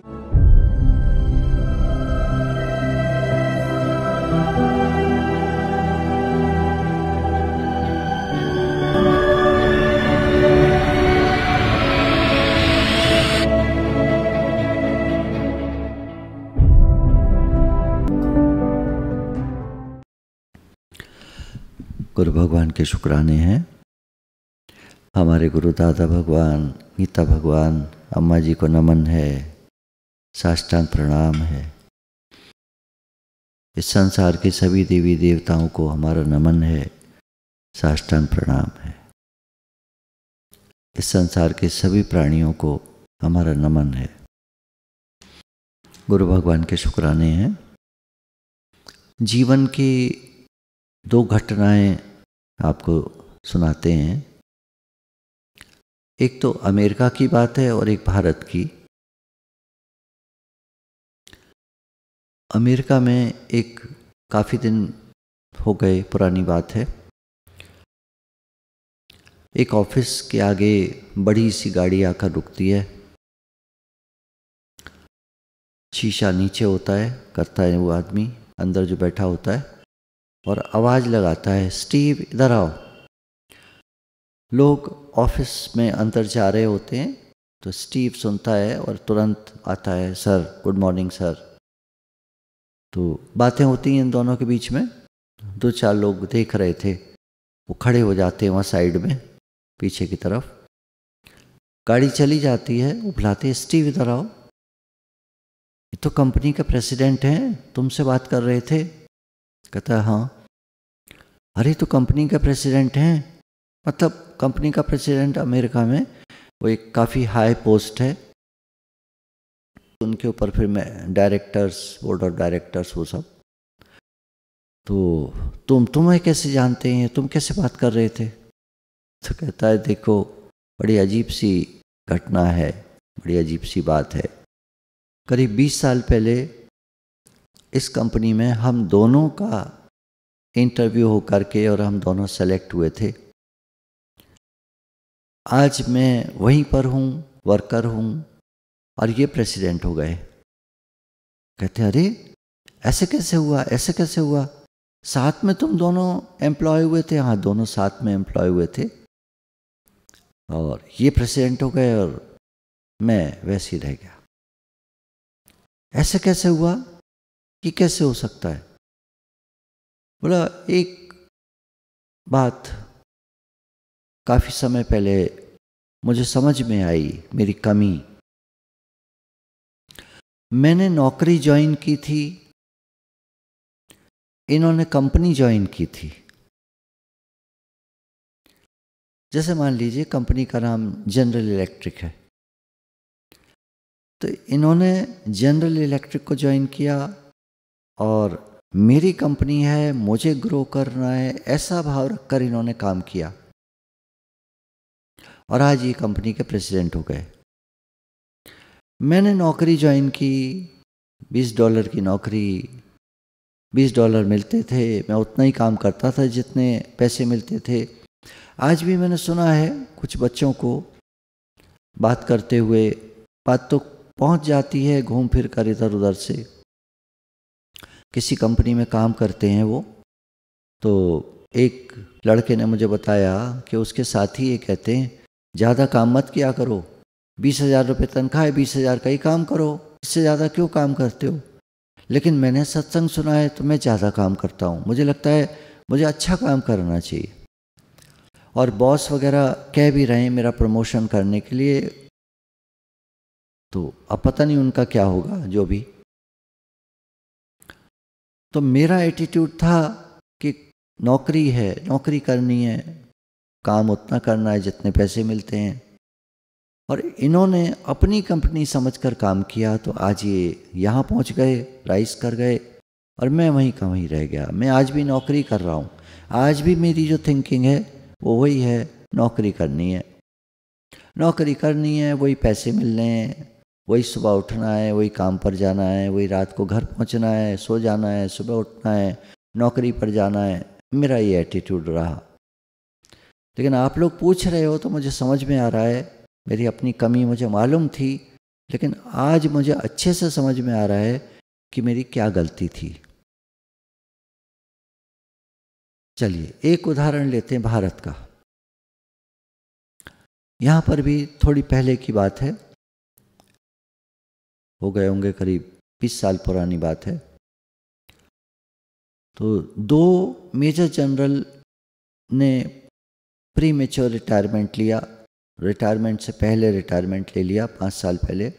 गुरु भगवान के शुक्राने हैं हमारे गुरु दादा भगवान गीता भगवान अम्मा जी को नमन है साष्टांग प्रणाम है इस संसार के सभी देवी देवताओं को हमारा नमन है साष्टांग प्रणाम है इस संसार के सभी प्राणियों को हमारा नमन है गुरु भगवान के शुक्राने हैं जीवन की दो घटनाएं आपको सुनाते हैं एक तो अमेरिका की बात है और एक भारत की अमेरिका में एक काफ़ी दिन हो गए पुरानी बात है एक ऑफिस के आगे बड़ी सी गाड़ी आकर रुकती है शीशा नीचे होता है करता है वो आदमी अंदर जो बैठा होता है और आवाज़ लगाता है स्टीव इधर आओ लोग ऑफिस में अंदर जा रहे होते हैं तो स्टीव सुनता है और तुरंत आता है सर गुड मॉर्निंग सर तो बातें होती हैं इन दोनों के बीच में दो चार लोग देख रहे थे वो खड़े हो जाते हैं वहाँ साइड में पीछे की तरफ गाड़ी चली जाती है वो बुलाते हैं स्टीव इधर आओ ये तो कंपनी का प्रेसिडेंट हैं तुमसे बात कर रहे थे कहता हाँ अरे तो कंपनी का प्रेसिडेंट हैं मतलब कंपनी का प्रेसिडेंट अमेरिका में वो एक काफ़ी हाई पोस्ट है उनके ऊपर फिर मैं डायरेक्टर्स बोर्ड ऑफ डायरेक्टर्स वो सब तो तुम तुम्हें कैसे जानते हैं तुम कैसे बात कर रहे थे तो कहता है देखो बड़ी अजीब सी घटना है बड़ी अजीब सी बात है करीब बीस साल पहले इस कंपनी में हम दोनों का इंटरव्यू हो करके और हम दोनों सेलेक्ट हुए थे आज मैं वहीं पर हूँ वर्कर हूँ और ये प्रेसिडेंट हो गए कहते अरे ऐसे कैसे हुआ ऐसे कैसे हुआ साथ में तुम दोनों एम्प्लॉय हुए थे हाँ दोनों साथ में एम्प्लॉय हुए थे और ये प्रेसिडेंट हो गए और मैं वैसे ही रह गया ऐसे कैसे हुआ कि कैसे हो सकता है बोला एक बात काफ़ी समय पहले मुझे समझ में आई मेरी कमी मैंने नौकरी ज्वाइन की थी इन्होंने कंपनी ज्वाइन की थी जैसे मान लीजिए कंपनी का नाम जनरल इलेक्ट्रिक है तो इन्होंने जनरल इलेक्ट्रिक को ज्वाइन किया और मेरी कंपनी है मुझे ग्रो करना है ऐसा भाव रखकर इन्होंने काम किया और आज ये कंपनी के प्रेसिडेंट हो गए मैंने नौकरी ज्वाइन की बीस डॉलर की नौकरी बीस डॉलर मिलते थे मैं उतना ही काम करता था जितने पैसे मिलते थे आज भी मैंने सुना है कुछ बच्चों को बात करते हुए बात तो पहुंच जाती है घूम फिर कर इधर उधर से किसी कंपनी में काम करते हैं वो तो एक लड़के ने मुझे बताया कि उसके साथी ये कहते हैं ज़्यादा काम मत किया करो बीस हज़ार रुपये तनख्वाह है बीस हज़ार का ही काम करो इससे ज़्यादा क्यों काम करते हो लेकिन मैंने सत्संग सुना है तो मैं ज़्यादा काम करता हूँ मुझे लगता है मुझे अच्छा काम करना चाहिए और बॉस वगैरह कह भी रहे हैं मेरा प्रमोशन करने के लिए तो अब पता नहीं उनका क्या होगा जो भी तो मेरा एटीट्यूड था कि नौकरी है नौकरी करनी है काम उतना करना है जितने पैसे मिलते हैं और इन्होंने अपनी कंपनी समझकर काम किया तो आज ये यहाँ पहुँच गए राइस कर गए और मैं वहीं का वहीं रह गया मैं आज भी नौकरी कर रहा हूँ आज भी मेरी जो थिंकिंग है वो वही है नौकरी करनी है नौकरी करनी है वही पैसे मिलने हैं वही सुबह उठना है वही काम पर जाना है वही रात को घर पहुंचना है सो जाना है सुबह उठना है नौकरी पर जाना है मेरा ये एटीट्यूड रहा लेकिन आप लोग पूछ रहे हो तो मुझे समझ में आ रहा है मेरी अपनी कमी मुझे मालूम थी लेकिन आज मुझे अच्छे से समझ में आ रहा है कि मेरी क्या गलती थी चलिए एक उदाहरण लेते हैं भारत का यहाँ पर भी थोड़ी पहले की बात है हो गए होंगे करीब बीस साल पुरानी बात है तो दो मेजर जनरल ने प्री मेच्योर रिटायरमेंट लिया रिटायरमेंट से पहले रिटायरमेंट ले लिया पाँच साल पहले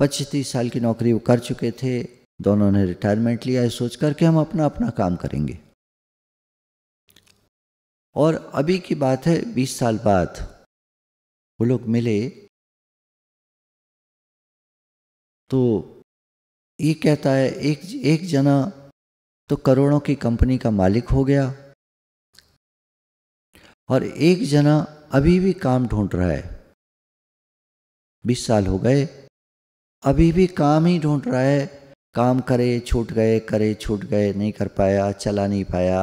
पच्चीस तीस साल की नौकरी वो कर चुके थे दोनों ने रिटायरमेंट लिया है सोच करके हम अपना अपना काम करेंगे और अभी की बात है बीस साल बाद वो लोग मिले तो ये कहता है एक एक जना तो करोड़ों की कंपनी का मालिक हो गया और एक जना अभी भी काम ढूंढ रहा है बीस साल हो गए अभी भी काम ही ढूंढ रहा है काम करे छूट गए करे छूट गए नहीं कर पाया चला नहीं पाया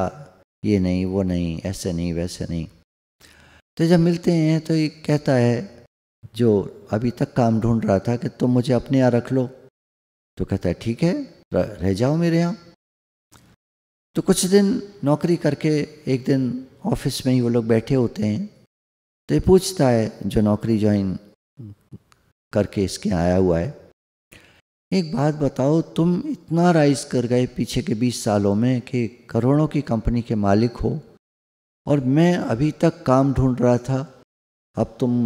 ये नहीं वो नहीं ऐसे नहीं वैसे नहीं तो जब मिलते हैं तो ये कहता है जो अभी तक काम ढूंढ रहा था कि तुम तो मुझे अपने यहाँ रख लो तो कहता है ठीक है रह जाओ मेरे यहाँ तो कुछ दिन नौकरी करके एक दिन ऑफिस में ही वो लोग बैठे होते हैं तो ये पूछता है जो नौकरी ज्वाइन करके इसके आया हुआ है एक बात बताओ तुम इतना राइज कर गए पीछे के बीस सालों में कि करोड़ों की कंपनी के मालिक हो और मैं अभी तक काम ढूंढ रहा था अब तुम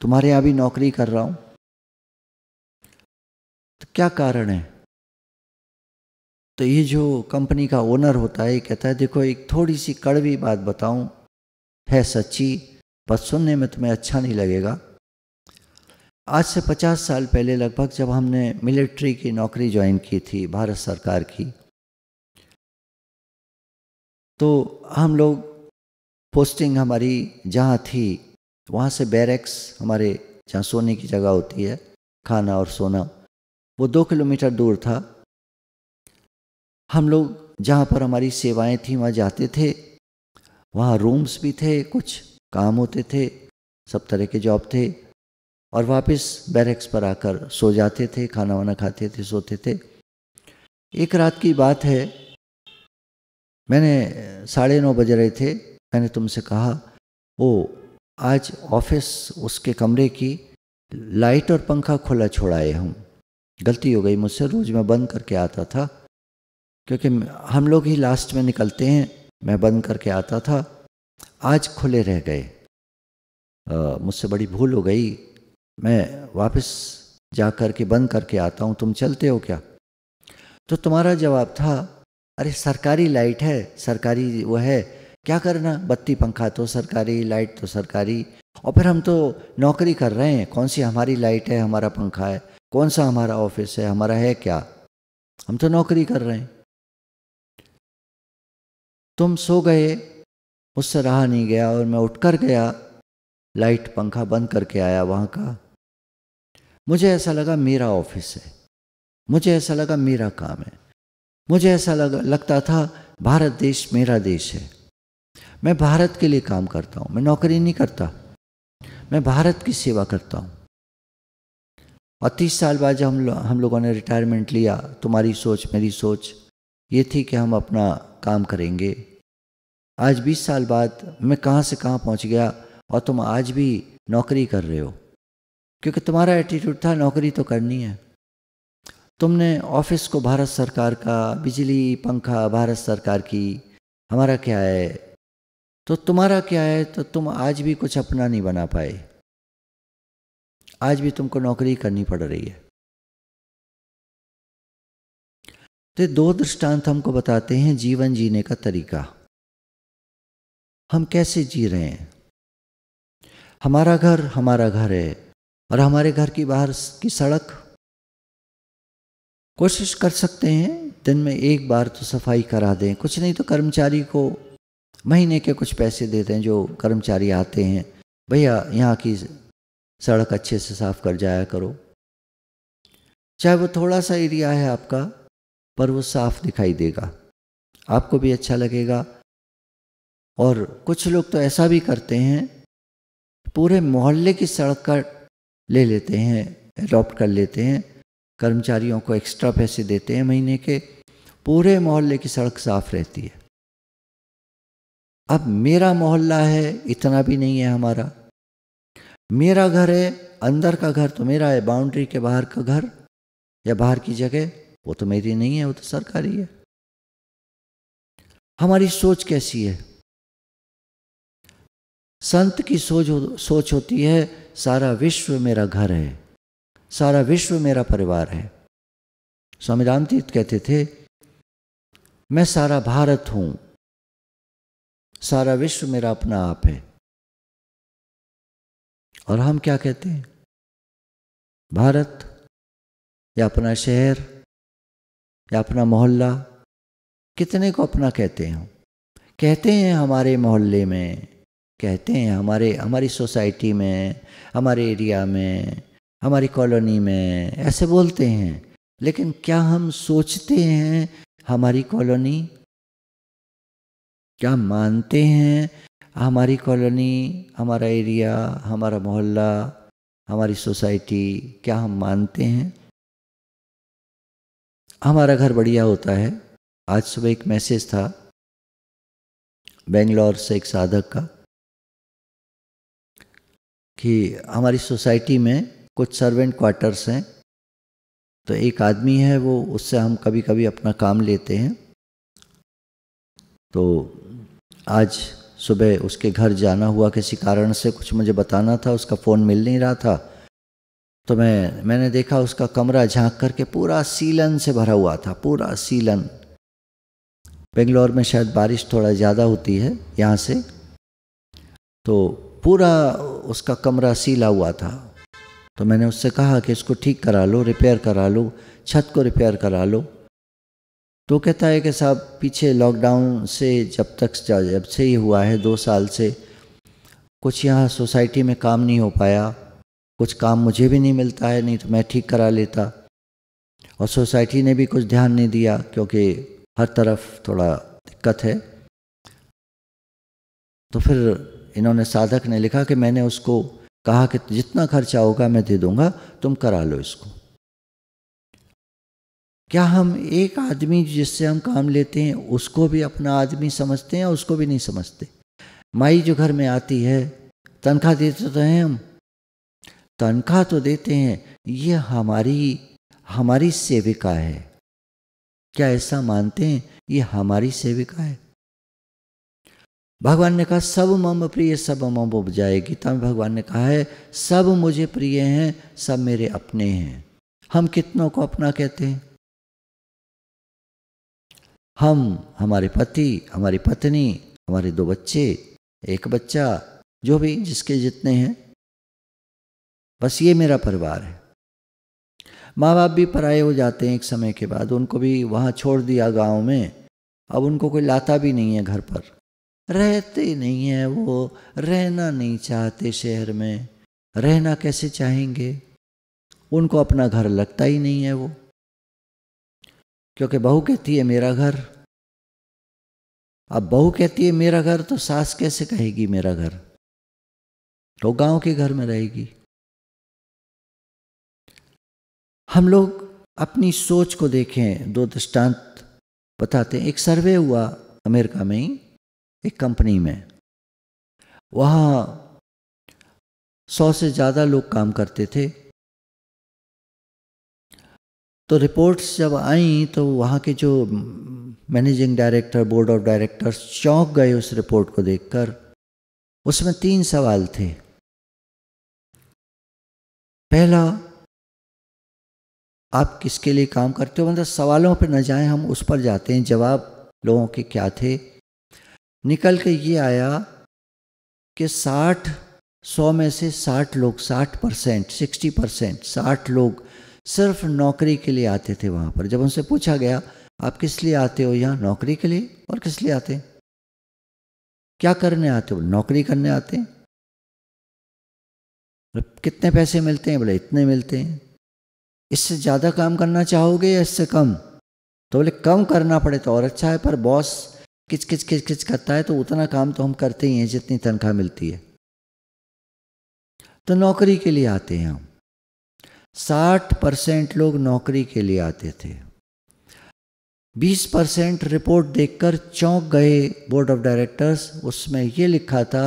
तुम्हारे यहाँ भी नौकरी कर रहा हूँ तो क्या कारण है तो ये जो कंपनी का ओनर होता है ये कहता है देखो एक थोड़ी सी कड़वी बात बताऊँ है सच्ची पर सुनने में तुम्हें अच्छा नहीं लगेगा आज से पचास साल पहले लगभग जब हमने मिलिट्री की नौकरी ज्वाइन की थी भारत सरकार की तो हम लोग पोस्टिंग हमारी जहाँ थी वहाँ से बैरक्स हमारे जहाँ सोने की जगह होती है खाना और सोना वो दो किलोमीटर दूर था हम लोग जहाँ पर हमारी सेवाएं थी वहाँ जाते थे वहाँ रूम्स भी थे कुछ काम होते थे सब तरह के जॉब थे और वापस बैरक्स पर आकर सो जाते थे खाना वाना खाते थे सोते थे एक रात की बात है मैंने साढ़े नौ बज रहे थे मैंने तुमसे कहा ओ आज ऑफिस उसके कमरे की लाइट और पंखा खुला छोड़ाए हूँ गलती हो गई मुझसे रोज़ मैं बंद करके आता था क्योंकि हम लोग ही लास्ट में निकलते हैं मैं बंद करके आता था आज खुले रह गए मुझसे बड़ी भूल हो गई मैं वापस जा कर के बंद करके आता हूँ तुम चलते हो क्या तो तुम्हारा जवाब था अरे सरकारी लाइट है सरकारी वो है क्या करना बत्ती पंखा तो सरकारी लाइट तो सरकारी और फिर हम तो नौकरी कर रहे हैं कौन सी हमारी लाइट है हमारा पंखा है कौन सा हमारा ऑफिस है हमारा है क्या हम तो नौकरी कर रहे हैं तुम सो गए मुझसे रहा नहीं गया और मैं उठ कर गया लाइट पंखा बंद करके आया वहाँ का मुझे ऐसा लगा मेरा ऑफिस है मुझे ऐसा लगा मेरा काम है मुझे ऐसा लगा लगता था भारत देश मेरा देश है मैं भारत के लिए काम करता हूँ मैं नौकरी नहीं करता मैं भारत की सेवा करता हूँ और तीस साल बाद जब हम लो, हम लोगों ने रिटायरमेंट लिया तुम्हारी सोच मेरी सोच ये थी कि हम अपना काम करेंगे आज 20 साल बाद मैं कहाँ से कहाँ पहुँच गया और तुम आज भी नौकरी कर रहे हो क्योंकि तुम्हारा एटीट्यूड था नौकरी तो करनी है तुमने ऑफिस को भारत सरकार का बिजली पंखा भारत सरकार की हमारा क्या है तो तुम्हारा क्या है तो तुम आज भी कुछ अपना नहीं बना पाए आज भी तुमको नौकरी करनी पड़ रही है तो दो दृष्टांत हमको बताते हैं जीवन जीने का तरीका हम कैसे जी रहे हैं हमारा घर हमारा घर है और हमारे घर की बाहर की सड़क कोशिश कर सकते हैं दिन में एक बार तो सफाई करा दें कुछ नहीं तो कर्मचारी को महीने के कुछ पैसे देते हैं जो कर्मचारी आते हैं भैया यहाँ की सड़क अच्छे से साफ कर जाया करो चाहे वो थोड़ा सा एरिया है आपका पर वो साफ दिखाई देगा आपको भी अच्छा लगेगा और कुछ लोग तो ऐसा भी करते हैं पूरे मोहल्ले की सड़क का ले लेते हैं अडॉप्ट कर लेते हैं कर्मचारियों को एक्स्ट्रा पैसे देते हैं महीने के पूरे मोहल्ले की सड़क साफ रहती है अब मेरा मोहल्ला है इतना भी नहीं है हमारा मेरा घर है अंदर का घर तो मेरा है बाउंड्री के बाहर का घर या बाहर की जगह वो तो मेरी नहीं है वो तो सरकारी है हमारी सोच कैसी है संत की सोच हो, सोच होती है सारा विश्व मेरा घर है सारा विश्व मेरा परिवार है स्वामी रामतीत कहते थे मैं सारा भारत हूं सारा विश्व मेरा अपना आप है और हम क्या कहते हैं भारत या अपना शहर या अपना मोहल्ला कितने को अपना कहते हैं कहते हैं हमारे मोहल्ले में कहते हैं हमारे हमारी सोसाइटी में हमारे एरिया में हमारी कॉलोनी में ऐसे बोलते हैं लेकिन क्या हम सोचते हैं हमारी कॉलोनी क्या मानते हैं हमारी कॉलोनी हमारा एरिया हमारा मोहल्ला हमारी सोसाइटी क्या हम मानते हैं हमारा घर बढ़िया होता है आज सुबह एक मैसेज था बेंगलोर से एक साधक का कि हमारी सोसाइटी में कुछ सर्वेंट क्वार्टर्स हैं तो एक आदमी है वो उससे हम कभी कभी अपना काम लेते हैं तो आज सुबह उसके घर जाना हुआ किसी कारण से कुछ मुझे बताना था उसका फ़ोन मिल नहीं रहा था तो मैं मैंने देखा उसका कमरा झांक करके पूरा सीलन से भरा हुआ था पूरा सीलन बेंगलोर में शायद बारिश थोड़ा ज़्यादा होती है यहाँ से तो पूरा उसका कमरा सीला हुआ था तो मैंने उससे कहा कि इसको ठीक करा लो रिपेयर करा लो छत को रिपेयर करा लो तो कहता है कि साहब पीछे लॉकडाउन से जब तक जब से ही हुआ है दो साल से कुछ यहाँ सोसाइटी में काम नहीं हो पाया कुछ काम मुझे भी नहीं मिलता है नहीं तो मैं ठीक करा लेता और सोसाइटी ने भी कुछ ध्यान नहीं दिया क्योंकि हर तरफ थोड़ा दिक्कत है तो फिर इन्होंने साधक ने लिखा कि मैंने उसको कहा कि जितना खर्चा होगा मैं दे दूंगा तुम करा लो इसको क्या हम एक आदमी जिससे हम काम लेते हैं उसको भी अपना आदमी समझते हैं उसको भी नहीं समझते माई जो घर में आती है तनख्वाह देते तो हैं हम तनख्वाह तो देते हैं ये हमारी हमारी सेविका है क्या ऐसा मानते हैं ये हमारी सेविका है भगवान ने कहा सब मम प्रिय सब मम उपजाए गीता में भगवान ने कहा है सब मुझे प्रिय हैं सब मेरे अपने हैं हम कितनों को अपना कहते हैं हम हमारे पति हमारी पत्नी हमारे दो बच्चे एक बच्चा जो भी जिसके जितने हैं बस ये मेरा परिवार है माँ बाप भी पराए हो जाते हैं एक समय के बाद उनको भी वहाँ छोड़ दिया गांव में अब उनको कोई लाता भी नहीं है घर पर रहते नहीं है वो रहना नहीं चाहते शहर में रहना कैसे चाहेंगे उनको अपना घर लगता ही नहीं है वो क्योंकि बहू कहती है मेरा घर अब बहू कहती है मेरा घर तो सास कैसे कहेगी मेरा घर तो गांव के घर में रहेगी हम लोग अपनी सोच को देखें दो दृष्टांत बताते हैं एक सर्वे हुआ अमेरिका में ही एक कंपनी में वहाँ सौ से ज़्यादा लोग काम करते थे तो रिपोर्ट्स जब आई तो वहाँ के जो managing director board of directors चौंक गए उस रिपोर्ट को देखकर उसमें तीन सवाल थे पहला आप किसके लिए काम करते हो मतलब सवालों पर न जाएं हम उस पर जाते हैं जवाब लोगों के क्या थे निकल के ये आया कि साठ सौ में से साठ लोग साठ परसेंट सिक्सटी परसेंट साठ लोग सिर्फ नौकरी के लिए आते थे वहाँ पर जब उनसे पूछा गया आप किस लिए आते हो यहाँ नौकरी के लिए और किस लिए आते हैं क्या करने आते हो नौकरी करने आते हैं मतलब कितने पैसे मिलते हैं बोले इतने मिलते हैं इससे ज़्यादा काम करना चाहोगे या इससे कम तो बोले कम करना पड़े तो और अच्छा है पर बॉस किच किच किच किच करता है तो उतना काम तो हम करते ही हैं जितनी तनख्वाह मिलती है तो नौकरी के लिए आते हैं हम साठ परसेंट लोग नौकरी के लिए आते थे बीस परसेंट रिपोर्ट देखकर चौंक गए बोर्ड ऑफ डायरेक्टर्स उसमें ये लिखा था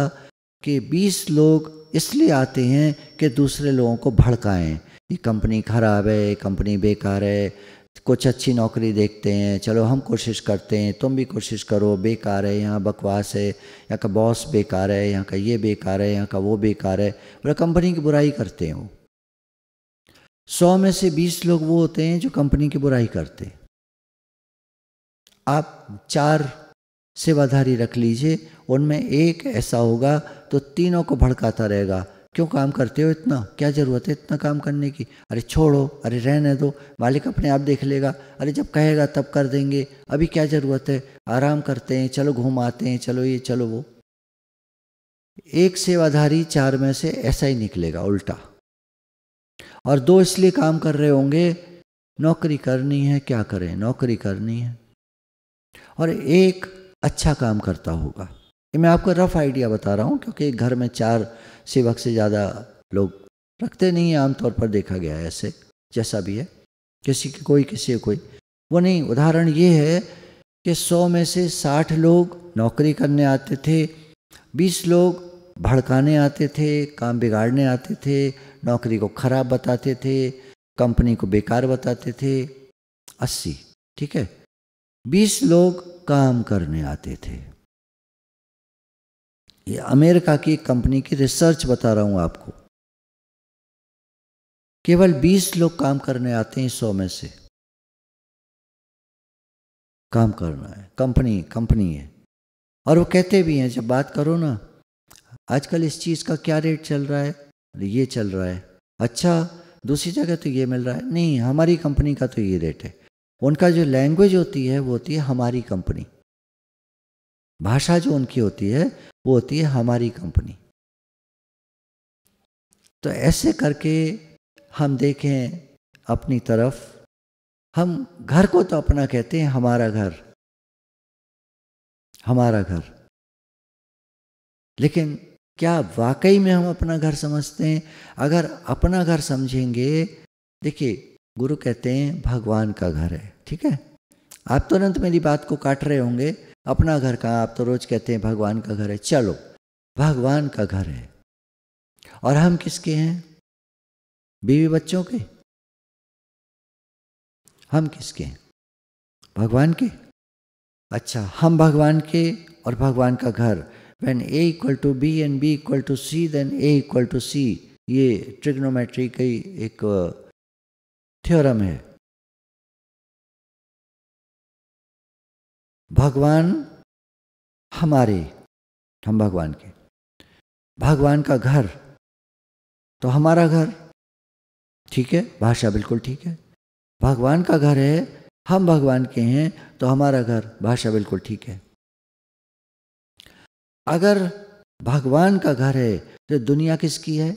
कि बीस लोग इसलिए आते हैं कि दूसरे लोगों को भड़काएं ये कंपनी खराब है कंपनी बेकार है कुछ अच्छी नौकरी देखते हैं चलो हम कोशिश करते हैं तुम भी कोशिश करो बेकार है यहाँ बकवास है यहाँ का बॉस बेकार है यहाँ का ये बेकार है यहाँ का वो बेकार है पूरा कंपनी की बुराई करते हैं वो सौ में से बीस लोग वो होते हैं जो कंपनी की बुराई करते हैं आप चार सेवाधारी रख लीजिए उनमें एक ऐसा होगा तो तीनों को भड़काता रहेगा क्यों काम करते हो इतना क्या ज़रूरत है इतना काम करने की अरे छोड़ो अरे रहने दो मालिक अपने आप देख लेगा अरे जब कहेगा तब कर देंगे अभी क्या ज़रूरत है आराम करते हैं चलो घूम आते हैं चलो ये चलो वो एक सेवाधारी चार में से ऐसा ही निकलेगा उल्टा और दो इसलिए काम कर रहे होंगे नौकरी करनी है क्या करें नौकरी करनी है और एक अच्छा काम करता होगा ये मैं आपको रफ आइडिया बता रहा हूँ क्योंकि घर में चार सेवक से ज़्यादा लोग रखते नहीं है आमतौर पर देखा गया है ऐसे जैसा भी है किसी की कोई किसी की कोई वो नहीं उदाहरण ये है कि सौ में से साठ लोग नौकरी करने आते थे बीस लोग भड़काने आते थे काम बिगाड़ने आते थे नौकरी को खराब बताते थे कंपनी को बेकार बताते थे अस्सी ठीक है बीस लोग काम करने आते थे ये अमेरिका की एक कंपनी की रिसर्च बता रहा हूँ आपको केवल 20 लोग काम करने आते हैं सौ में से काम करना है कंपनी कंपनी है और वो कहते भी हैं जब बात करो ना आजकल इस चीज़ का क्या रेट चल रहा है ये चल रहा है अच्छा दूसरी जगह तो ये मिल रहा है नहीं हमारी कंपनी का तो ये रेट है उनका जो लैंग्वेज होती है वो होती है हमारी कंपनी भाषा जो उनकी होती है वो होती है हमारी कंपनी तो ऐसे करके हम देखें अपनी तरफ हम घर को तो अपना कहते हैं हमारा घर हमारा घर लेकिन क्या वाकई में हम अपना घर समझते हैं अगर अपना घर समझेंगे देखिए गुरु कहते हैं भगवान का घर है ठीक है आप तुरंत मेरी बात को काट रहे होंगे अपना घर कहाँ आप तो रोज कहते हैं भगवान का घर है चलो भगवान का घर है और हम किसके हैं बीवी बच्चों के हम किसके हैं भगवान के अच्छा हम भगवान के और भगवान का घर when A equal to B and B equal to C then A equal to C ये ट्रिग्नोमेट्री की एक थ्योरम है भगवान हमारे हम भगवान के भगवान का घर तो हमारा घर ठीक है भाषा बिल्कुल ठीक है भगवान का घर है हम भगवान के हैं तो हमारा घर भाषा बिल्कुल ठीक है अगर भगवान का घर है तो दुनिया किसकी है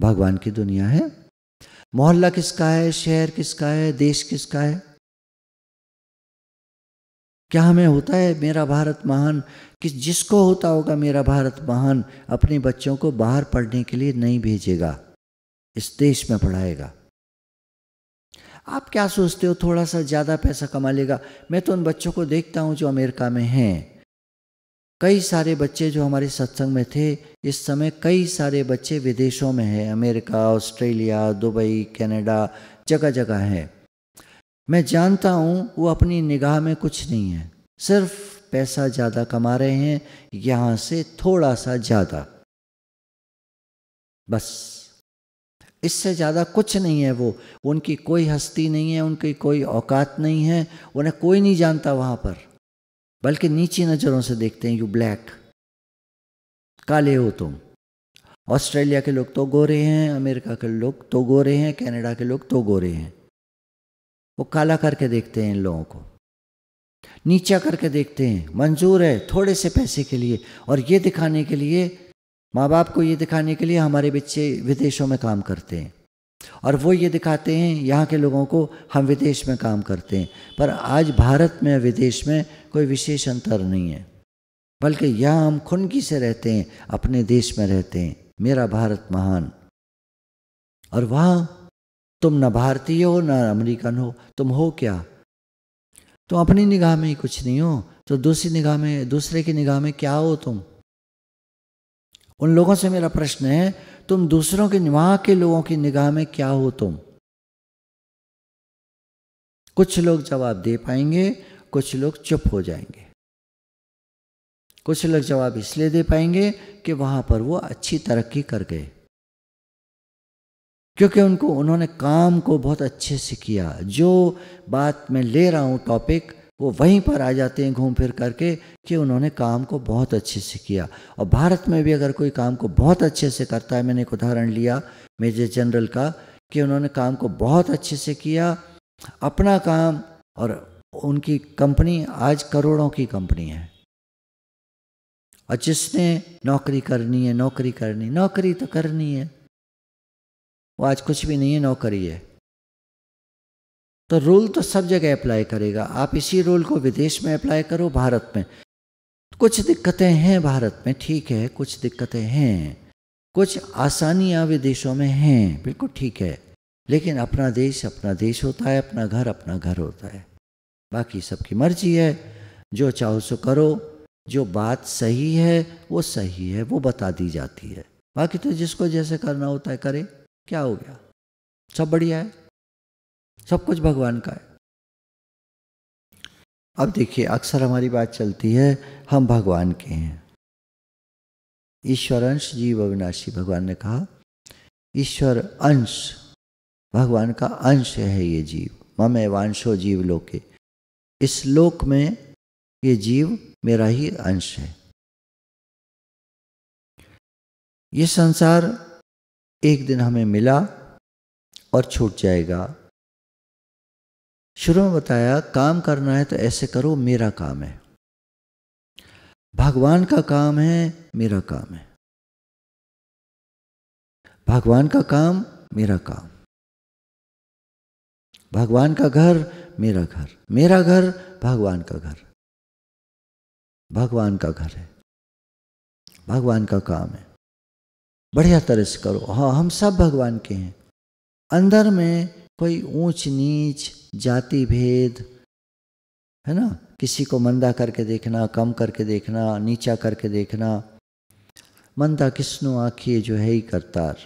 भगवान की दुनिया है मोहल्ला किसका है शहर किसका है देश किसका है क्या हमें होता है मेरा भारत महान कि जिसको होता होगा मेरा भारत महान अपने बच्चों को बाहर पढ़ने के लिए नहीं भेजेगा इस देश में पढ़ाएगा आप क्या सोचते हो थोड़ा सा ज़्यादा पैसा कमा लेगा मैं तो उन बच्चों को देखता हूँ जो अमेरिका में हैं कई सारे बच्चे जो हमारे सत्संग में थे इस समय कई सारे बच्चे विदेशों में हैं अमेरिका ऑस्ट्रेलिया दुबई कनाडा जगह जगह हैं मैं जानता हूं वो अपनी निगाह में कुछ नहीं है सिर्फ पैसा ज़्यादा कमा रहे हैं यहां से थोड़ा सा ज़्यादा बस इससे ज़्यादा कुछ नहीं है वो उनकी कोई हस्ती नहीं है उनकी कोई औकात नहीं है उन्हें कोई नहीं जानता वहां पर बल्कि नीची नज़रों से देखते हैं यू ब्लैक काले हो तुम ऑस्ट्रेलिया के लोग तो गोरे हैं अमेरिका के लोग तो गोरे हैं कनाडा के लोग तो गोरे हैं वो काला करके देखते हैं इन लोगों को नीचा करके देखते हैं मंजूर है थोड़े से पैसे के लिए और ये दिखाने के लिए माँ बाप को ये दिखाने के लिए हमारे बच्चे विदेशों में काम करते हैं और वो ये दिखाते हैं यहाँ के लोगों को हम विदेश में काम करते हैं पर आज भारत में विदेश में कोई विशेष अंतर नहीं है बल्कि यहाँ हम खुनकी से रहते हैं अपने देश में रहते हैं मेरा भारत महान और वहाँ तुम न भारतीय हो न अमेरिकन हो तुम हो क्या तुम अपनी निगाह में ही कुछ नहीं हो तो दूसरी निगाह में दूसरे की निगाह में क्या हो तुम उन लोगों से मेरा प्रश्न है तुम दूसरों के वहां के लोगों की निगाह में क्या हो तुम कुछ लोग जवाब दे पाएंगे कुछ लोग चुप हो जाएंगे कुछ लोग जवाब इसलिए दे पाएंगे कि वहां पर वो अच्छी तरक्की कर गए क्योंकि उनको उन्होंने काम को बहुत अच्छे से किया जो बात मैं ले रहा हूँ टॉपिक वो वहीं पर आ जाते हैं घूम फिर करके कि उन्होंने काम को बहुत अच्छे से किया और भारत में भी अगर कोई काम को बहुत अच्छे से करता है मैंने एक उदाहरण लिया मेजर जनरल का कि उन्होंने काम को बहुत अच्छे से किया अपना काम और उनकी कंपनी आज करोड़ों की कंपनी है और जिसने नौकरी करनी है नौकरी करनी नौकरी तो करनी है वो आज कुछ भी नहीं है नौकरी है तो रूल तो सब जगह अप्लाई करेगा आप इसी रूल को विदेश में अप्लाई करो भारत में कुछ दिक्कतें हैं भारत में ठीक है कुछ दिक्कतें हैं कुछ आसानियाँ विदेशों में हैं बिल्कुल ठीक है लेकिन अपना देश अपना देश होता है अपना घर अपना घर होता है बाकी सबकी मर्जी है जो चाहो सो करो जो बात सही है वो सही है वो बता दी जाती है बाकी तो जिसको जैसे करना होता है करे क्या हो गया सब बढ़िया है सब कुछ भगवान का है अब देखिए अक्सर हमारी बात चलती है हम भगवान के हैं ईश्वर अंश जीव अविनाशी भगवान ने कहा ईश्वर अंश भगवान का अंश है ये जीव मम एवांशो जीव लोके इस लोक में ये जीव मेरा ही अंश है ये संसार एक दिन हमें मिला और छूट जाएगा शुरू में बताया काम करना है तो ऐसे करो मेरा काम है भगवान का काम है मेरा काम है भगवान का काम मेरा काम भगवान का घर मेरा घर मेरा घर भगवान का घर भगवान का घर है भगवान का काम है बढ़िया तरह से करो हाँ हम सब भगवान के हैं अंदर में कोई ऊंच नीच जाति भेद है ना किसी को मंदा करके देखना कम करके देखना नीचा करके देखना मंदा किसनु आखिए जो है ही करतार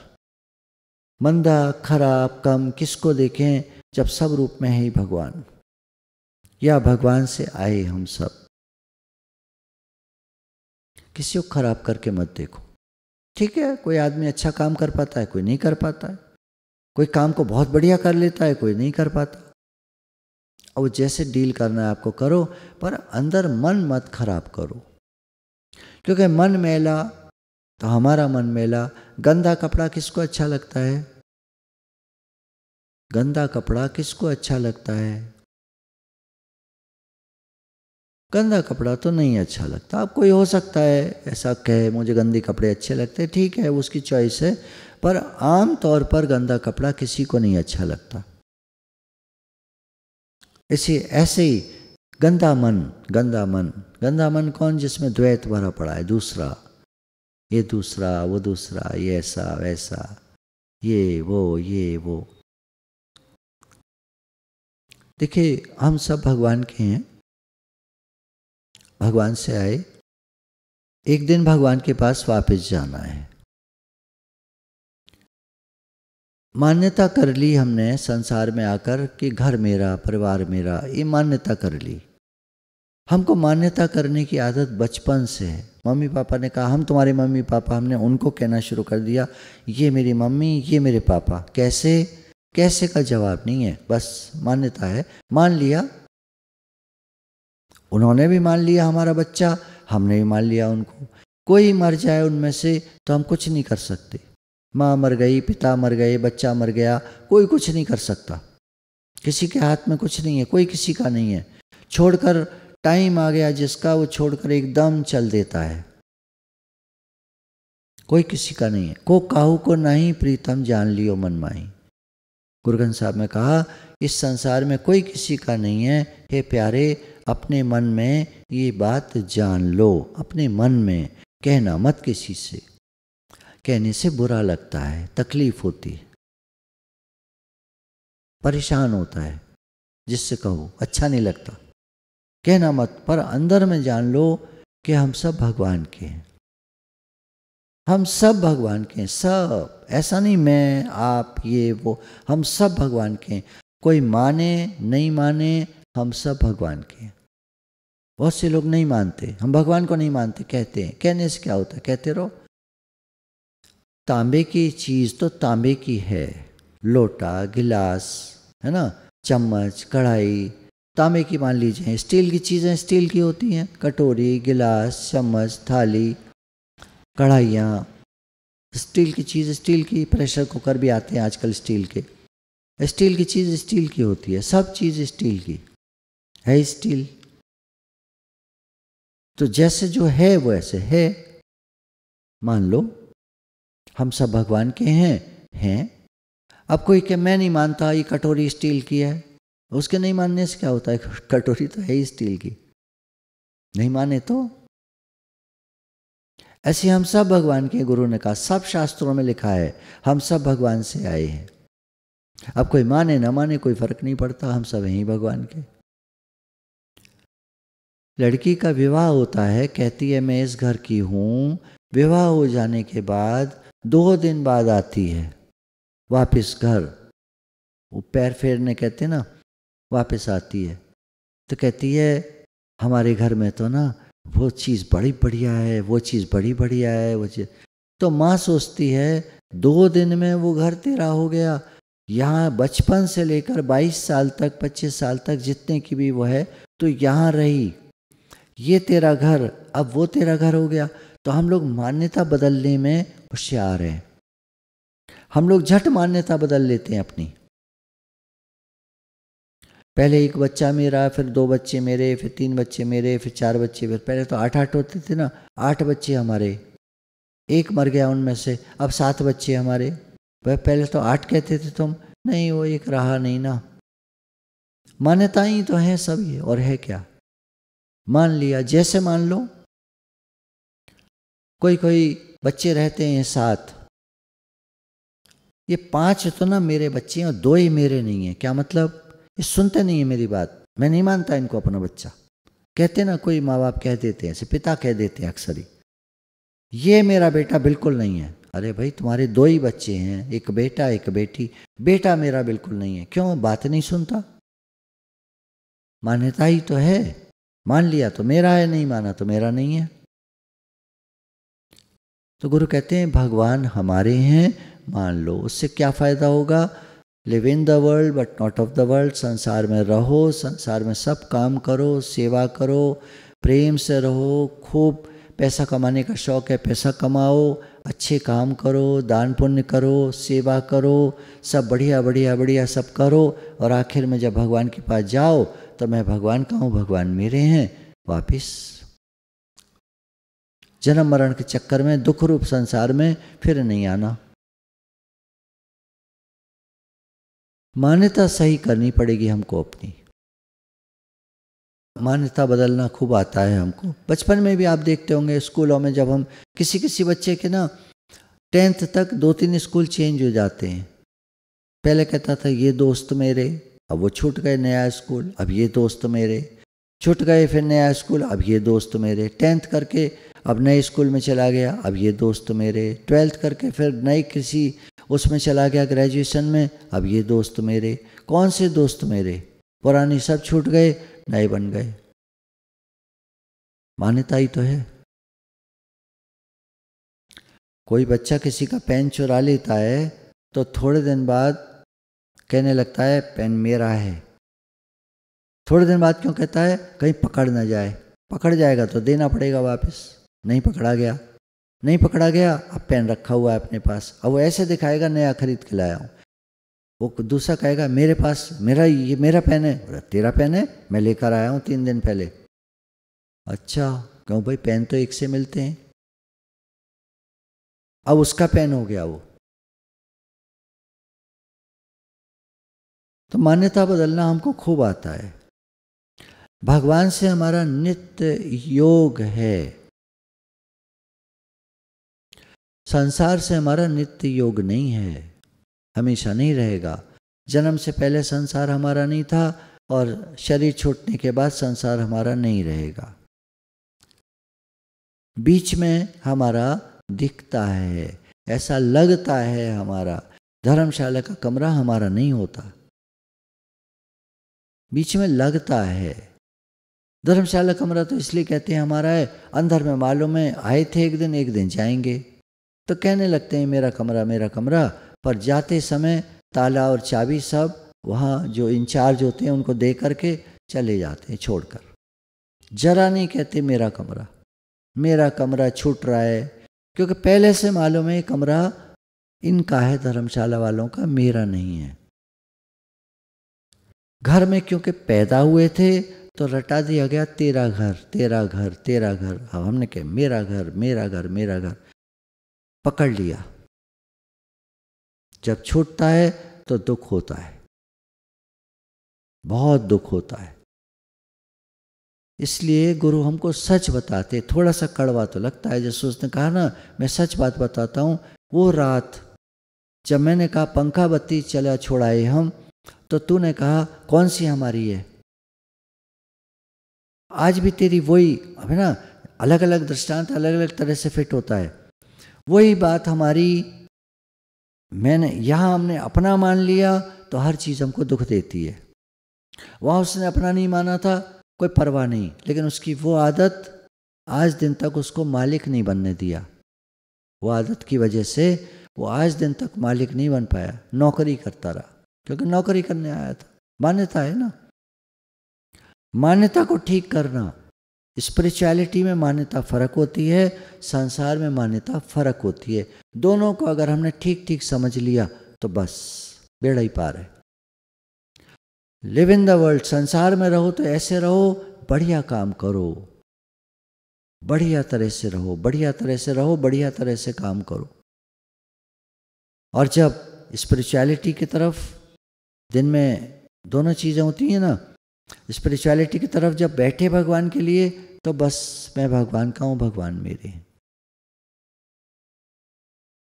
मंदा खराब कम किसको देखें जब सब रूप में है ही भगवान या भगवान से आए हम सब किसी को खराब करके मत देखो ठीक है कोई आदमी अच्छा काम कर पाता है कोई नहीं कर पाता है कोई काम को बहुत बढ़िया कर लेता है कोई नहीं कर पाता और जैसे डील करना है आपको करो पर अंदर मन मत खराब करो क्योंकि मन मेला तो हमारा मन मेला गंदा कपड़ा किसको अच्छा लगता है गंदा कपड़ा किसको अच्छा लगता है गंदा कपड़ा तो नहीं अच्छा लगता अब कोई हो सकता है ऐसा कहे मुझे गंदे कपड़े अच्छे लगते ठीक है उसकी चॉइस है पर आम तौर पर गंदा कपड़ा किसी को नहीं अच्छा लगता इसी ऐसे ही गंदा मन गंदा मन गंदा मन कौन जिसमें द्वैत भरा पड़ा है दूसरा ये दूसरा वो दूसरा ये ऐसा वैसा ये वो ये वो देखिए हम सब भगवान के हैं भगवान से आए एक दिन भगवान के पास वापस जाना है मान्यता कर ली हमने संसार में आकर कि घर मेरा परिवार मेरा ये मान्यता कर ली हमको मान्यता करने की आदत बचपन से है मम्मी पापा ने कहा हम तुम्हारे मम्मी पापा हमने उनको कहना शुरू कर दिया ये मेरी मम्मी ये मेरे पापा कैसे कैसे का जवाब नहीं है बस मान्यता है मान लिया उन्होंने भी मान लिया हमारा बच्चा हमने भी मान लिया उनको कोई मर जाए उनमें से तो हम कुछ नहीं कर सकते माँ मर गई पिता मर गए बच्चा मर गया कोई कुछ नहीं कर सकता किसी के हाथ में कुछ नहीं है कोई किसी का नहीं है छोड़कर टाइम आ गया जिसका वो छोड़कर एकदम चल देता है कोई किसी का नहीं है को काहू को नहीं प्रीतम जान लियो मन माही गुरु ग्रंथ साहब ने कहा इस संसार में कोई किसी का नहीं है हे प्यारे अपने मन में ये बात जान लो अपने मन में कहना मत किसी से कहने से बुरा लगता है तकलीफ होती है परेशान होता है जिससे कहो अच्छा नहीं लगता कहना मत पर अंदर में जान लो कि हम सब भगवान के हैं हम सब भगवान के हैं सब ऐसा नहीं मैं आप ये वो हम सब भगवान के हैं कोई माने नहीं माने हम सब भगवान के हैं बहुत से लोग नहीं मानते हम भगवान को नहीं मानते कहते हैं कहने से क्या होता है कहते रहो तांबे की चीज़ तो तांबे की है लोटा गिलास है ना चम्मच कढ़ाई तांबे की मान लीजिए स्टील की चीज़ें स्टील की होती हैं कटोरी गिलास चम्मच थाली कढ़ाइयाँ स्टील की चीज़ स्टील की प्रेशर कुकर भी आते हैं आजकल स्टील के स्टील की चीज़ स्टील की होती है सब चीज़ स्टील की है स्टील तो जैसे जो है वैसे है मान लो हम सब भगवान के हैं हैं अब कोई कह मैं नहीं मानता ये कटोरी स्टील की है उसके नहीं मानने से क्या होता है कटोरी तो है ही स्टील की नहीं माने तो ऐसे हम सब भगवान के गुरु ने कहा सब शास्त्रों में लिखा है हम सब भगवान से आए हैं अब कोई माने ना माने कोई फर्क नहीं पड़ता हम सब ही भगवान के लड़की का विवाह होता है कहती है मैं इस घर की हूँ विवाह हो जाने के बाद दो दिन बाद आती है वापस घर वो पैर फेरने कहते ना वापस आती है तो कहती है हमारे घर में तो ना वो चीज़ बड़ी बढ़िया है वो चीज़ बड़ी बढ़िया है वो चीज़ तो माँ सोचती है दो दिन में वो घर तेरा हो गया यहाँ बचपन से लेकर 22 साल तक 25 साल तक जितने की भी वो है तो यहाँ रही ये तेरा घर अब वो तेरा घर हो गया तो हम लोग मान्यता बदलने में होशियार हैं हम लोग झट मान्यता बदल लेते हैं अपनी पहले एक बच्चा मेरा फिर दो बच्चे मेरे फिर तीन बच्चे मेरे फिर चार बच्चे फिर पहले तो आठ आठ होते थे ना आठ बच्चे हमारे एक मर गया उनमें से अब सात बच्चे हमारे वह पहले तो आठ कहते थे तुम नहीं वो एक रहा नहीं ना मान्यताएं तो हैं सब ये और है क्या मान लिया जैसे मान लो कोई कोई बच्चे रहते हैं साथ ये पांच तो ना मेरे बच्चे हैं और दो ही मेरे नहीं है क्या मतलब ये सुनते नहीं है मेरी बात मैं नहीं मानता इनको अपना बच्चा कहते ना कोई माँ बाप कह देते हैं ऐसे पिता कह देते हैं अक्सर ही ये मेरा बेटा बिल्कुल नहीं है अरे भाई तुम्हारे दो ही बच्चे हैं एक बेटा एक बेटी बेटा मेरा बिल्कुल नहीं है क्यों बात नहीं सुनता मान्यता ही तो है मान लिया तो मेरा है नहीं माना तो मेरा नहीं है तो गुरु कहते हैं भगवान हमारे हैं मान लो उससे क्या फ़ायदा होगा live in the world but not of the world संसार में रहो संसार में सब काम करो सेवा करो प्रेम से रहो खूब पैसा कमाने का शौक़ है पैसा कमाओ अच्छे काम करो दान पुण्य करो सेवा करो सब बढ़िया बढ़िया बढ़िया सब करो और आखिर में जब भगवान के पास जाओ तो मैं भगवान का हूँ भगवान मेरे हैं वापिस जन्म मरण के चक्कर में दुख रूप संसार में फिर नहीं आना मान्यता सही करनी पड़ेगी हमको अपनी मान्यता बदलना खूब आता है हमको बचपन में भी आप देखते होंगे स्कूलों में जब हम किसी किसी बच्चे के ना टेंथ तक दो तीन स्कूल चेंज हो जाते हैं पहले कहता था ये दोस्त मेरे अब वो छूट गए नया स्कूल अब ये दोस्त मेरे छूट गए फिर नया स्कूल अब ये दोस्त मेरे टेंथ करके अब नए स्कूल में चला गया अब ये दोस्त मेरे ट्वेल्थ करके फिर नई किसी उसमें चला गया ग्रेजुएशन में अब ये दोस्त मेरे कौन से दोस्त मेरे पुरानी सब छूट गए नए बन गए मान्यता ही तो है कोई बच्चा किसी का पेन चुरा लेता है तो थोड़े दिन बाद कहने लगता है पेन मेरा है थोड़े दिन बाद क्यों कहता है कहीं पकड़ ना जाए पकड़ जाएगा तो देना पड़ेगा वापस नहीं पकड़ा गया नहीं पकड़ा गया अब पेन रखा हुआ है अपने पास अब वो ऐसे दिखाएगा नया खरीद के लाया हूँ वो दूसरा कहेगा मेरे पास मेरा ये मेरा पेन है तेरा पेन है मैं लेकर आया हूँ तीन दिन पहले अच्छा क्यों भाई पेन तो एक से मिलते हैं अब उसका पेन हो गया वो तो मान्यता बदलना हमको खूब आता है भगवान से हमारा नित्य योग है संसार से हमारा नित्य योग नहीं है हमेशा नहीं रहेगा जन्म से पहले संसार हमारा नहीं था और शरीर छूटने के बाद संसार हमारा नहीं रहेगा बीच में हमारा दिखता है ऐसा लगता है हमारा धर्मशाला का कमरा हमारा नहीं होता बीच में लगता है धर्मशाला कमरा तो इसलिए कहते हैं हमारा है अंदर में मालूम है आए थे एक दिन एक दिन जाएंगे तो कहने लगते हैं मेरा कमरा मेरा कमरा पर जाते समय ताला और चाबी सब वहाँ जो इंचार्ज होते हैं उनको दे करके चले जाते हैं छोड़कर जरा नहीं कहते मेरा कमरा मेरा कमरा छूट रहा है क्योंकि पहले से मालूम है कमरा इनका है धर्मशाला वालों का मेरा नहीं है घर में क्योंकि पैदा हुए थे तो रटा दिया गया तेरा घर तेरा घर तेरा घर अब हमने कहा मेरा घर मेरा घर मेरा घर पकड़ लिया जब छूटता है तो दुख होता है बहुत दुख होता है इसलिए गुरु हमको सच बताते थोड़ा सा कड़वा तो लगता है जैसे उसने कहा ना मैं सच बात बताता हूँ वो रात जब मैंने कहा पंखा बत्ती चला छोड़ाए हम तो तूने कहा कौन सी हमारी है आज भी तेरी वही है ना अलग अलग दृष्टांत अलग अलग तरह से फिट होता है वही बात हमारी मैंने यहां हमने अपना मान लिया तो हर चीज़ हमको दुख देती है वहां उसने अपना नहीं माना था कोई परवाह नहीं लेकिन उसकी वो आदत आज दिन तक उसको मालिक नहीं बनने दिया वो आदत की वजह से वो आज दिन तक मालिक नहीं बन पाया नौकरी करता रहा क्योंकि नौकरी करने आया था मान्यता है ना मान्यता को ठीक करना स्पिरिचुअलिटी में मान्यता फ़र्क होती है संसार में मान्यता फ़र्क होती है दोनों को अगर हमने ठीक ठीक समझ लिया तो बस बेड़ा ही पार है लिव इन द वर्ल्ड संसार में रहो तो ऐसे रहो बढ़िया काम करो बढ़िया तरह से रहो बढ़िया तरह से रहो बढ़िया तरह से काम करो और जब स्पिरिचुअलिटी की तरफ दिन में दोनों चीज़ें होती हैं ना स्पिरिचुअलिटी की तरफ जब बैठे भगवान के लिए तो बस मैं भगवान का हूँ भगवान मेरे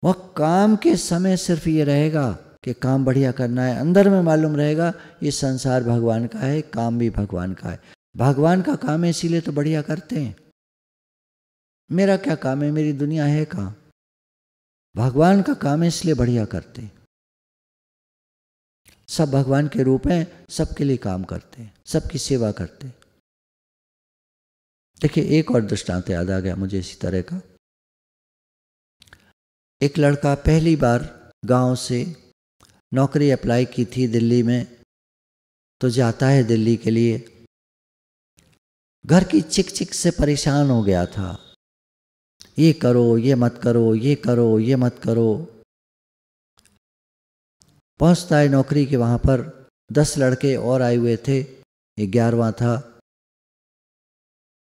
वह काम के समय सिर्फ ये रहेगा कि काम बढ़िया करना है अंदर में मालूम रहेगा ये संसार भगवान का है काम भी भगवान का है भगवान का काम है इसीलिए तो बढ़िया करते हैं मेरा क्या काम है मेरी दुनिया है कहाँ भगवान का काम है इसलिए बढ़िया करते हैं सब भगवान के रूप हैं सबके लिए काम करते हैं सबकी सेवा करते हैं देखिए एक और दृष्टांत याद आ गया मुझे इसी तरह का एक लड़का पहली बार गांव से नौकरी अप्लाई की थी दिल्ली में तो जाता है दिल्ली के लिए घर की चिक चिक से परेशान हो गया था ये करो ये मत करो ये करो ये मत करो पहुंचता है नौकरी के वहाँ पर दस लड़के और आए हुए थे ग्यारहवा था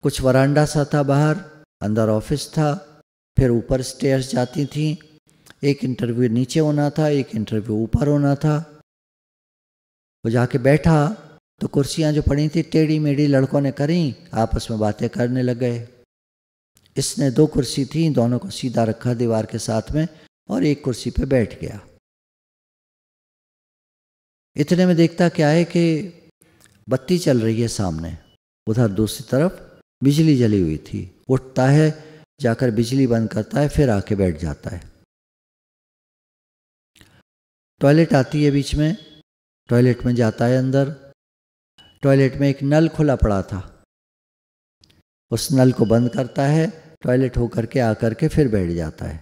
कुछ वरांडा सा था बाहर अंदर ऑफिस था फिर ऊपर स्टेयर्स जाती थी एक इंटरव्यू नीचे होना था एक इंटरव्यू ऊपर होना था वो जाके बैठा तो कुर्सियां जो पड़ी थी टेढ़ी मेढ़ी लड़कों ने करी आपस में बातें करने लग गए इसने दो कुर्सी थी दोनों को सीधा रखा दीवार के साथ में और एक कुर्सी पे बैठ गया इतने में देखता क्या है कि बत्ती चल रही है सामने उधर दूसरी तरफ बिजली जली हुई थी उठता है जाकर बिजली बंद करता है फिर आके बैठ जाता है टॉयलेट आती है बीच में टॉयलेट में जाता है अंदर टॉयलेट में एक नल खुला पड़ा था उस नल को बंद करता है टॉयलेट होकर के आकर के फिर बैठ जाता है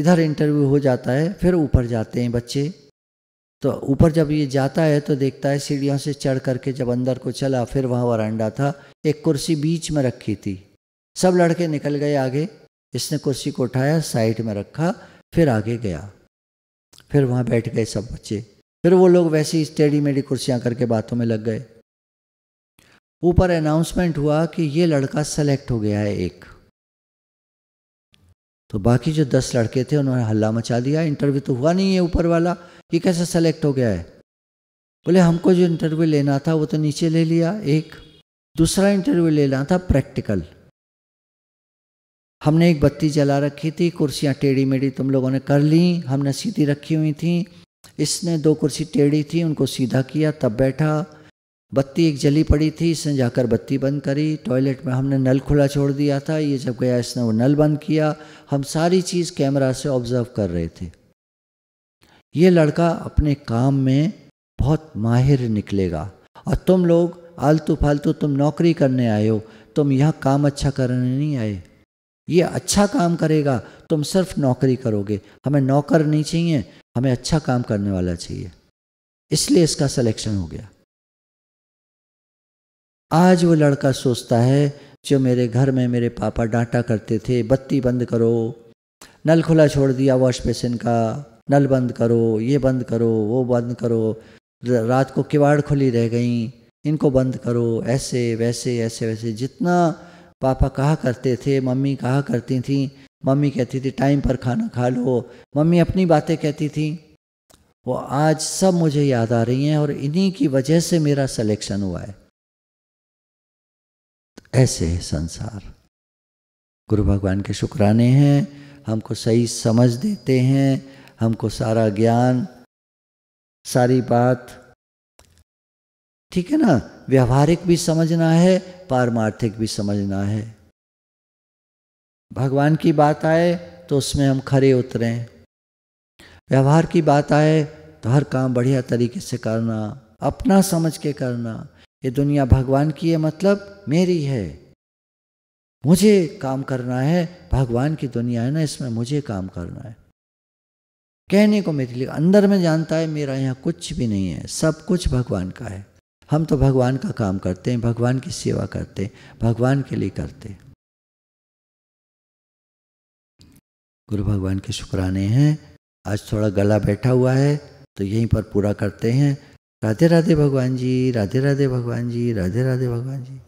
इधर इंटरव्यू हो जाता है फिर ऊपर जाते हैं बच्चे तो ऊपर जब ये जाता है तो देखता है सीढ़ियों से चढ़ करके जब अंदर को चला फिर वहाँ वरांडा था एक कुर्सी बीच में रखी थी सब लड़के निकल गए आगे इसने कुर्सी को उठाया साइड में रखा फिर आगे गया फिर वहाँ बैठ गए सब बच्चे फिर वो लोग वैसे ही टेढ़ी मेढ़ी कुर्सियाँ करके बातों में लग गए ऊपर अनाउंसमेंट हुआ कि ये लड़का सेलेक्ट हो गया है एक तो बाकी जो दस लड़के थे उन्होंने हल्ला मचा दिया इंटरव्यू तो हुआ नहीं है ऊपर वाला ये कैसे सेलेक्ट हो गया है बोले हमको जो इंटरव्यू लेना था वो तो नीचे ले लिया एक दूसरा इंटरव्यू लेना था प्रैक्टिकल हमने एक बत्ती जला रखी थी कुर्सियाँ टेढ़ी मेढ़ी तुम लोगों ने कर ली हमने सीधी रखी हुई थी इसने दो कुर्सी टेढ़ी थी उनको सीधा किया तब बैठा बत्ती एक जली पड़ी थी इसने जाकर बत्ती बंद करी टॉयलेट में हमने नल खुला छोड़ दिया था ये जब गया इसने वो नल बंद किया हम सारी चीज़ कैमरा से ऑब्जर्व कर रहे थे ये लड़का अपने काम में बहुत माहिर निकलेगा और तुम लोग आलतू फालतू तुम नौकरी करने आए हो तुम यह काम अच्छा करने नहीं आए ये अच्छा काम करेगा तुम सिर्फ नौकरी करोगे हमें नौकर नहीं चाहिए हमें अच्छा काम करने वाला चाहिए इसलिए इसका सिलेक्शन हो गया आज वो लड़का सोचता है जो मेरे घर में मेरे पापा डांटा करते थे बत्ती बंद करो नल खुला छोड़ दिया वॉश बेसिन का नल बंद करो ये बंद करो वो बंद करो रात को किवाड़ खुली रह गई इनको बंद करो ऐसे वैसे ऐसे वैसे जितना पापा कहा करते थे मम्मी कहा करती थी मम्मी कहती थी टाइम पर खाना खा लो मम्मी अपनी बातें कहती थी वो आज सब मुझे याद आ रही हैं और इन्हीं की वजह से मेरा सिलेक्शन हुआ है ऐसे है संसार गुरु भगवान के शुक्राने हैं हमको सही समझ देते हैं हमको सारा ज्ञान सारी बात ठीक है ना व्यवहारिक भी समझना है पारमार्थिक भी समझना है भगवान की बात आए तो उसमें हम खरे उतरें व्यवहार की बात आए तो हर काम बढ़िया तरीके से करना अपना समझ के करना ये दुनिया भगवान की है मतलब मेरी है मुझे काम करना है भगवान की दुनिया है ना इसमें मुझे काम करना है कहने को मेरे लिए अंदर में जानता है मेरा यहाँ कुछ भी नहीं है सब कुछ भगवान का है हम तो भगवान का काम करते हैं भगवान की सेवा करते हैं भगवान के लिए करते हैं गुरु भगवान के शुक्राने हैं आज थोड़ा गला बैठा हुआ है तो यहीं पर पूरा करते हैं राधे राधे भगवान जी राधे राधे भगवान जी राधे राधे भगवान जी